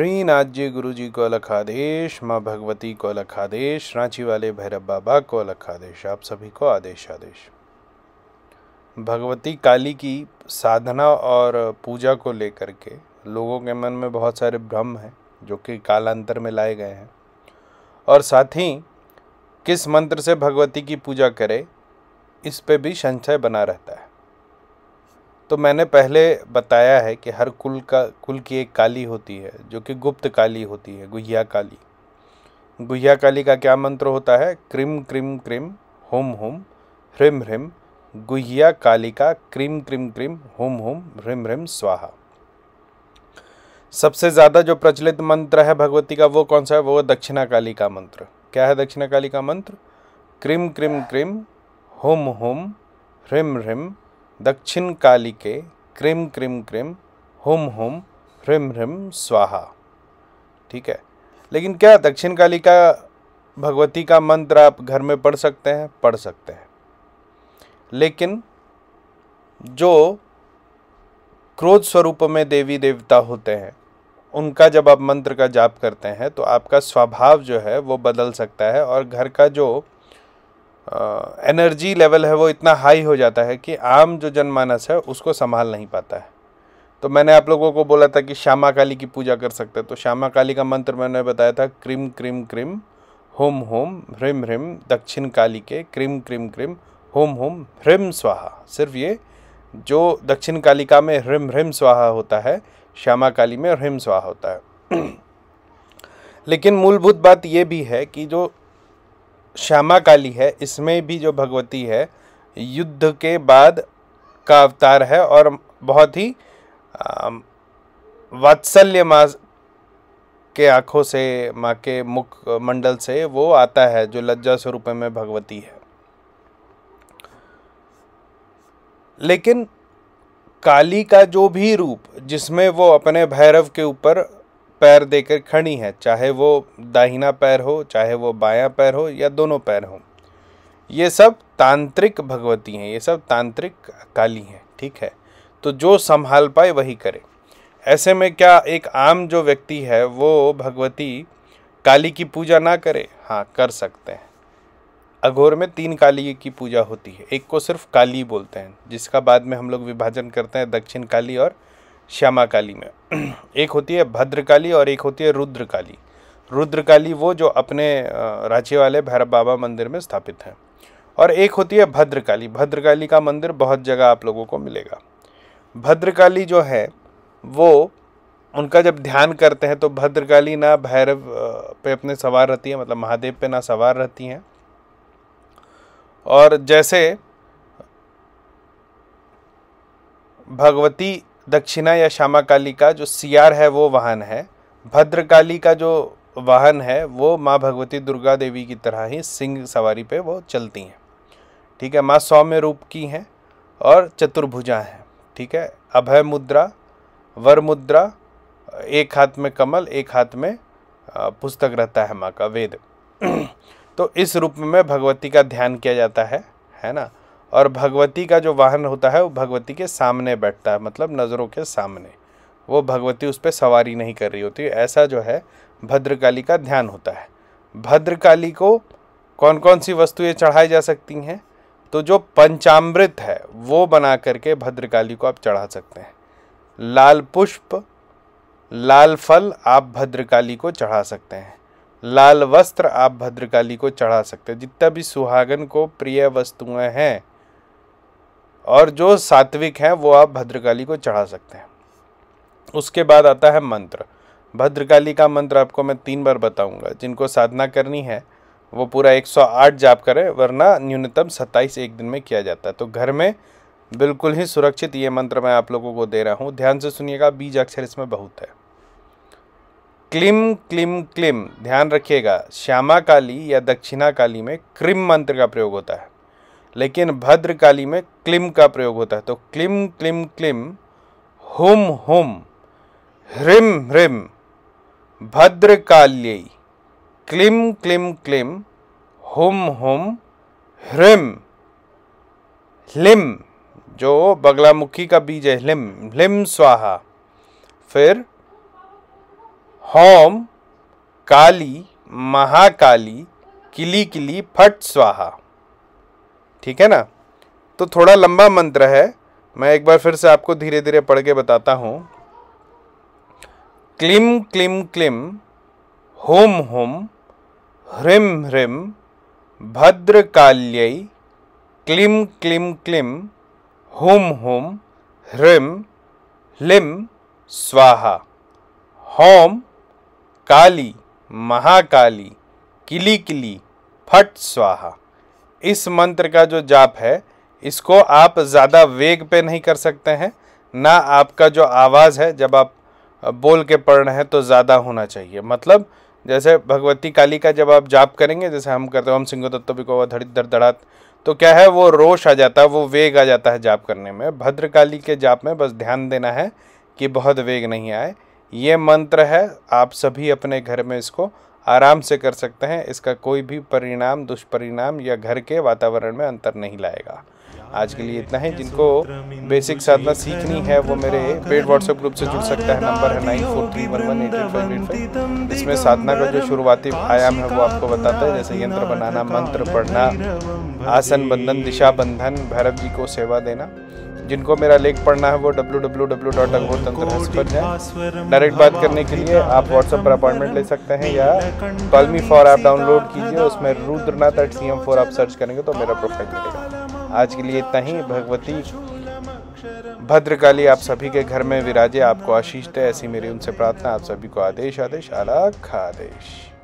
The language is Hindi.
श्री जी गुरु जी को अलखादेश आदेश माँ भगवती को अलखादेश आदेश रांची वाले भैरव बाबा को अलख आदेश आप सभी को आदेश आदेश भगवती काली की साधना और पूजा को लेकर के लोगों के मन में बहुत सारे भ्रम हैं जो कि कालांतर में लाए गए हैं और साथ ही किस मंत्र से भगवती की पूजा करें इस पे भी संशय बना रहता है तो मैंने पहले बताया है कि हर कुल का कुल की एक काली होती है जो कि गुप्त काली होती है गुहिया काली गुहिया काली का क्या मंत्र होता है क्रिम क्रिम क्रिम होम होम ह्रिम ह्रिम गुहिया काली का क्रिम क्रिम क्रिम हुम हुम ह्रिम ह्रिम स्वाहा सबसे ज़्यादा जो प्रचलित मंत्र है भगवती का वो कौन सा है वो दक्षिणा काली का मंत्र क्या है दक्षिणा काली का मंत्र क्रिम क्रिम क्रिम हुम हुम ह्रिम ह्रिम दक्षिण काली के क्रिम क्रिम क्रिम हुम हुम ह्रिम ह्रिम स्वाहा ठीक है लेकिन क्या दक्षिण काली का भगवती का मंत्र आप घर में पढ़ सकते हैं पढ़ सकते हैं लेकिन जो क्रोध स्वरूप में देवी देवता होते हैं उनका जब आप मंत्र का जाप करते हैं तो आपका स्वभाव जो है वो बदल सकता है और घर का जो एनर्जी लेवल है वो इतना हाई हो जाता है कि आम जो जनमानस है उसको संभाल नहीं पाता है तो मैंने आप लोगों को बोला था कि श्यामा काली की पूजा कर सकते तो श्यामा काली का मंत्र मैंने बताया था क्रिम क्रिम क्रिम होम होम ह्रिम ह्रिम दक्षिण काली के क्रिम क्रिम क्रिम होम होम ह्रिम स्वाहा सिर्फ ये जो दक्षिण कालिका में ह्रिम ह्रिम स्वाहा होता है श्यामा काली में ह्रिम स्वाहा होता है लेकिन मूलभूत बात ये भी है कि जो श्यामा काली है इसमें भी जो भगवती है युद्ध के बाद का अवतार है और बहुत ही वात्सल्य माँ के आँखों से माँ के मुख मंडल से वो आता है जो लज्जा स्वरूप में भगवती है लेकिन काली का जो भी रूप जिसमें वो अपने भैरव के ऊपर पैर देकर खड़ी है चाहे वो दाहिना पैर हो चाहे वो बायां पैर हो या दोनों पैर हो ये सब तांत्रिक भगवती हैं ये सब तांत्रिक काली हैं ठीक है तो जो संभाल पाए वही करे ऐसे में क्या एक आम जो व्यक्ति है वो भगवती काली की पूजा ना करे हाँ कर सकते हैं अघोर में तीन काली की पूजा होती है एक को सिर्फ काली बोलते हैं जिसका बाद में हम लोग विभाजन करते हैं दक्षिण काली और श्यामा काली में एक होती है भद्रकाली और एक होती है रुद्रकाली रुद्रकाली वो जो अपने रांची वाले भैरव बाबा मंदिर में स्थापित हैं और एक होती है भद्रकाली भद्रकाली का मंदिर बहुत जगह आप लोगों को मिलेगा भद्रकाली जो है वो उनका जब ध्यान करते हैं तो भद्रकाली ना भैरव पे अपने सवार रहती है मतलब महादेव पे ना सवार रहती हैं और जैसे भगवती दक्षिणा या श्यामा काली का जो सियार है वो वाहन है भद्रकाली का जो वाहन है वो माँ भगवती दुर्गा देवी की तरह ही सिंह सवारी पे वो चलती हैं ठीक है माँ सौम्य रूप की हैं और चतुर्भुजा हैं ठीक है अभय मुद्रा वर मुद्रा एक हाथ में कमल एक हाथ में पुस्तक रहता है माँ का वेद तो इस रूप में भगवती का ध्यान किया जाता है है ना और भगवती का जो वाहन होता है वो भगवती के सामने बैठता है मतलब नज़रों के सामने वो भगवती उस पर सवारी नहीं कर रही होती ऐसा जो है भद्रकाली का ध्यान होता है भद्रकाली को कौन कौन सी वस्तुएं चढ़ाई जा सकती हैं तो जो पंचामृत है वो बना करके भद्रकाली को आप चढ़ा सकते हैं लाल पुष्प लाल फल आप भद्रकाली को चढ़ा सकते हैं लाल वस्त्र आप भद्रकाली को चढ़ा सकते हैं जितना भी सुहागन को प्रिय वस्तुएं हैं और जो सात्विक है वो आप भद्रकाली को चढ़ा सकते हैं उसके बाद आता है मंत्र भद्रकाली का मंत्र आपको मैं तीन बार बताऊंगा जिनको साधना करनी है वो पूरा 108 जाप करें वरना न्यूनतम 27 एक दिन में किया जाता है तो घर में बिल्कुल ही सुरक्षित ये मंत्र मैं आप लोगों को दे रहा हूँ ध्यान से सुनिएगा बीज अक्षर इसमें बहुत है क्लिम क्लिम क्लिम ध्यान रखिएगा श्यामा काली या दक्षिणा काली में क्रिम मंत्र का प्रयोग होता है लेकिन भद्रकाली में क्लिम का प्रयोग होता है तो क्लिम क्लिम क्लिम हुम हुम ह्रिम ह्रिम भद्रकाल्य क्लिम क्लिम क्लिम हुम हुम ह्रिम लिम जो बगलामुखी का बीज है लिम लिम स्वाहा फिर होम काली महाकाली किली किली फट स्वाहा ठीक है ना तो थोड़ा लंबा मंत्र है मैं एक बार फिर से आपको धीरे धीरे पढ़ के बताता हूँ क्लिम क्लिम क्लिम होम होम ह्रीम ह्रीम काल्यय क्लिम क्लिम क्लिम होम हुम ह्रीम लिम स्वाहा होम काली महाकाली किली किली फट स्वाहा इस मंत्र का जो जाप है इसको आप ज़्यादा वेग पे नहीं कर सकते हैं ना आपका जो आवाज़ है जब आप बोल के पढ़ रहे हैं तो ज़्यादा होना चाहिए मतलब जैसे भगवती काली का जब आप जाप करेंगे जैसे हम करते हैं हम सिंह तत्व को धड़ित धड़ात तो क्या है वो रोश आ जाता है वो वेग आ जाता है जाप करने में भद्रकाली के जाप में बस ध्यान देना है कि बहुत वेग नहीं आए ये मंत्र है आप सभी अपने घर में इसको आराम से कर सकते हैं इसका कोई भी परिणाम दुष्परिणाम या घर के वातावरण में अंतर नहीं लाएगा आज के लिए इतना ही जिनको बेसिक साधना सीखनी है वो मेरे पेड व्हाट्सएप ग्रुप से जुड़ सकता है नंबर है nine four three one one eight five eight five इसमें साधना का जो शुरुआती आयाम है वो आपको बताता है जैसे यंत्र बनाना मंत्र पढ़ना आसन बंधन दिशा बंधन भैरव जी को सेवा देना जिनको मेरा लेख पढ़ना है वो डब्ल्यू डब्ल्यू डब्ल्यू डॉट अघोर तंत्र पर जाए डायरेक्ट बात करने के लिए आप व्हाट्सएप पर अपॉइंटमेंट ले सकते हैं या कॉलमी फॉर ऐप डाउनलोड कीजिए उसमें Rudranath at C M four आप सर्च करेंगे तो मेरा प्रोफाइल मिलेगा आज के लिए इतना ही भगवती भद्रकाली आप सभी के घर में विराजे आपको आशीष दे ऐसी मेरी उनसे प्रार्थना आप सभी को आदेश आदेश आला आदेश